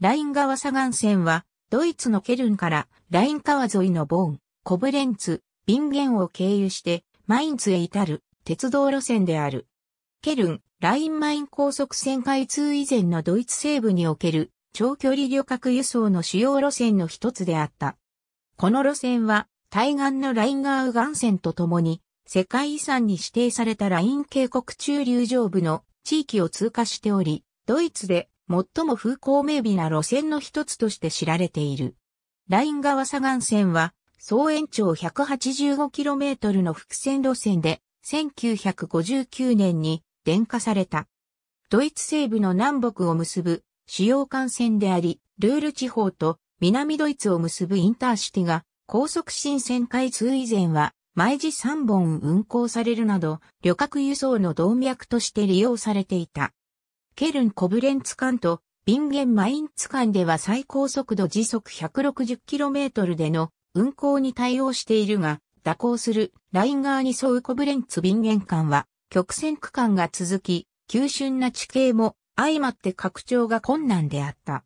ライン川左岸線は、ドイツのケルンから、ライン川沿いのボーン、コブレンツ、ビンゲンを経由して、マインツへ至る、鉄道路線である。ケルン、ラインマイン高速線開通以前のドイツ西部における、長距離旅客輸送の主要路線の一つであった。この路線は、対岸のライン川岸線とともに、世界遺産に指定されたライン渓谷中流上部の地域を通過しており、ドイツで最も風光明媚な路線の一つとして知られている。ライン川左岸線は、総延長 185km の複線路線で、1959年に電化された。ドイツ西部の南北を結ぶ主要幹線であり、ルール地方と南ドイツを結ぶインターシティが高速新線開通以前は毎時3本運行されるなど旅客輸送の動脈として利用されていた。ケルン・コブレンツ間とビンゲン・マインツ間では最高速度時速 160km での運行に対応しているが、蛇行するライン側に沿うコブレンツ・ビンゲン間は曲線区間が続き、急峻な地形も相まって拡張が困難であった。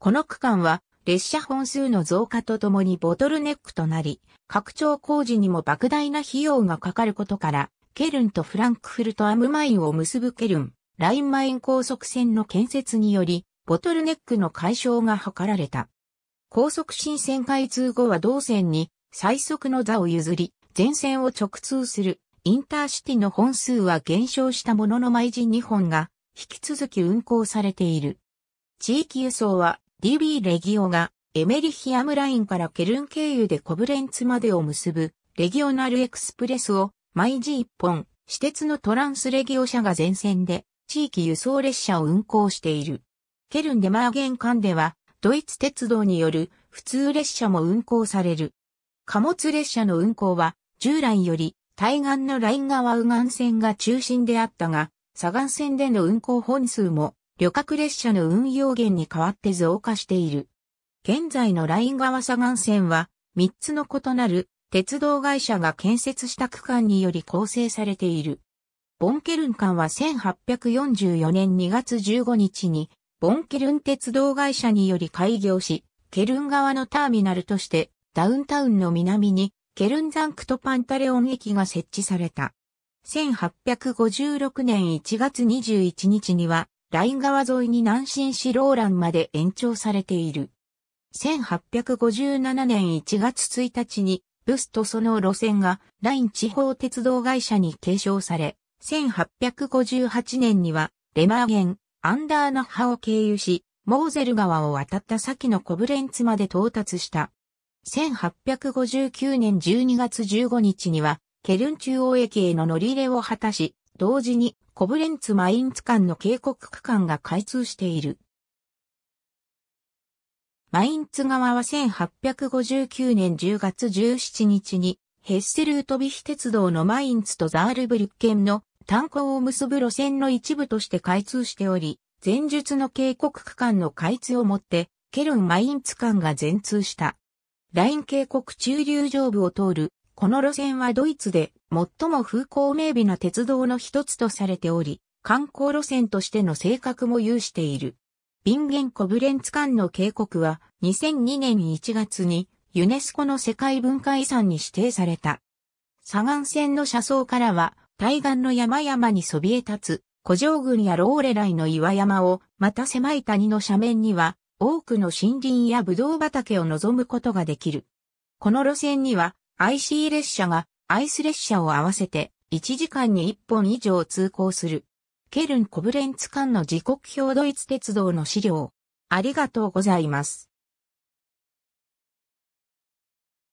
この区間は列車本数の増加とともにボトルネックとなり、拡張工事にも莫大な費用がかかることから、ケルンとフランクフルトアムマインを結ぶケルン、ラインマイン高速線の建設により、ボトルネックの解消が図られた。高速新線開通後は同線に最速の座を譲り、全線を直通するインターシティの本数は減少したものの毎時2本が引き続き運行されている。地域輸送は DB レギオがエメリヒアムラインからケルン経由でコブレンツまでを結ぶレギオナルエクスプレスを毎時1本私鉄のトランスレギオ社が全線で地域輸送列車を運行している。ケルンデマーゲン間では、ドイツ鉄道による普通列車も運行される。貨物列車の運行は、従来より対岸のライン側右岸線が中心であったが、左岸線での運行本数も旅客列車の運用源に代わって増加している。現在のライン側左岸線は3つの異なる鉄道会社が建設した区間により構成されている。ボンケルン間は1844年2月15日に、ボンケルン鉄道会社により開業し、ケルン側のターミナルとして、ダウンタウンの南に、ケルンザンクトパンタレオン駅が設置された。1856年1月21日には、ライン川沿いに南進し、ローランまで延長されている。1857年1月1日に、ブスとその路線がライン地方鉄道会社に継承され、1858年には、レマーゲン、アンダーナハを経由し、モーゼル川を渡った先のコブレンツまで到達した。1859年12月15日には、ケルン中央駅への乗り入れを果たし、同時にコブレンツマインツ間の渓谷区間が開通している。マインツ側は1859年10月17日にヘッセルートビヒ鉄道のマインツとザールブリッケンの炭鉱を結ぶ路線の一部として開通しており、前述の渓谷区間の開通をもって、ケルンマインツ間が全通した。ライン渓谷中流上部を通る、この路線はドイツで最も風光明媚な鉄道の一つとされており、観光路線としての性格も有している。ビンゲンコブレンツ間の渓谷は2002年1月にユネスコの世界文化遺産に指定された。左岸線の車窓からは、対岸の山々にそびえ立つ、古城群やローレライの岩山を、また狭い谷の斜面には、多くの森林やブドウ畑を望むことができる。この路線には、IC 列車がアイス列車を合わせて1時間に1本以上通行する。ケルン・コブレンツ間の時刻表ドイツ鉄道の資料。ありがとうございます。